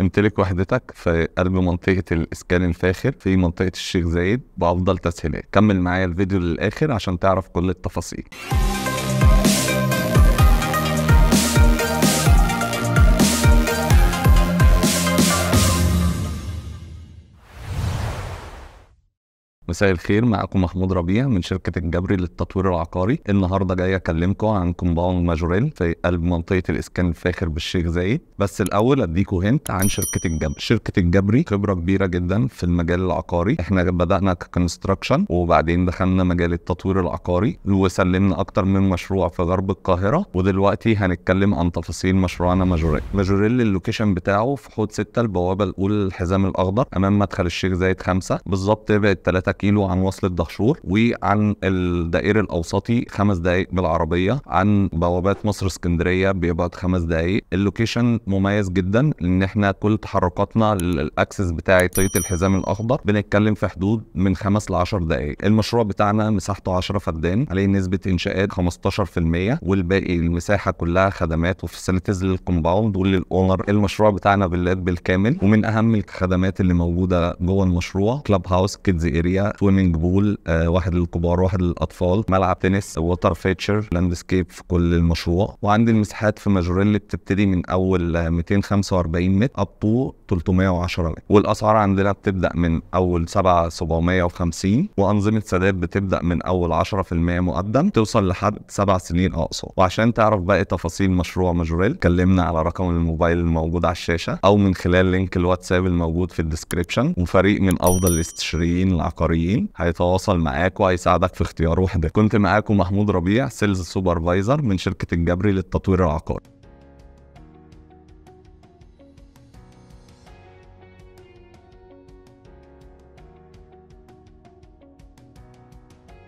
امتلك وحدتك في قلب منطقة الإسكان الفاخر في منطقة الشيخ زايد بأفضل تسهيلات كمل معايا الفيديو للآخر عشان تعرف كل التفاصيل مساء الخير معكم محمود ربيع من شركة الجبري للتطوير العقاري النهاردة جاي أكلمكم عن كومباوند ماجوريل في قلب منطقة الإسكان الفاخر بالشيخ زايد بس الأول أديكوا هنت عن شركة الجبري شركة الجبري خبرة كبيرة جدا في المجال العقاري احنا بدأنا ككونستراكشن وبعدين دخلنا مجال التطوير العقاري وسلمنا أكتر من مشروع في غرب القاهرة ودلوقتي هنتكلم عن تفاصيل مشروعنا ماجوريل ماجوريل اللوكيشن بتاعه في حوض 6 البوابة الأولى للحزام الأخضر أمام مدخل الشيخ زايد 5 بالظبط ابعد 3 كيلو عن وصلة دهشور وعن الدائري الاوسطي خمس دقائق بالعربية عن بوابات مصر اسكندرية بيبعد خمس دقائق اللوكيشن مميز جدا لان احنا كل تحركاتنا الاكسس بتاعي طيه الحزام الاخضر بنتكلم في حدود من خمس ل 10 دقائق المشروع بتاعنا مساحته 10 فدان عليه نسبة انشاءات 15% والباقي المساحة كلها خدمات وفاسيلتيز للكومباوند وللاونر المشروع بتاعنا فيلات بالكامل ومن اهم الخدمات اللي موجودة جوه المشروع كلاب هاوس كيدز اريا سويمنج بول آه، واحد للكبار واحد للاطفال ملعب تنس ووتر فيتشر لاندسكيب في كل المشروع وعندي المساحات في ماجوريلي بتبتدي من اول 245 آه، متر اب تو 310 متر والاسعار عندنا بتبدا من اول 7750 وانظمه سداد بتبدا من اول 10% مقدم توصل لحد 7 سنين اقصى وعشان تعرف باقي تفاصيل مشروع ماجوريل كلمنا على رقم الموبايل الموجود على الشاشه او من خلال لينك الواتساب الموجود في الديسكريبشن وفريق من افضل الاستشاريين العقاريين الاساسيين هيتواصل معاك وهيساعدك في اختيار وحده كنت معاكم محمود ربيع سيلز سوبرفايزر من شركه الجبري للتطوير العقاري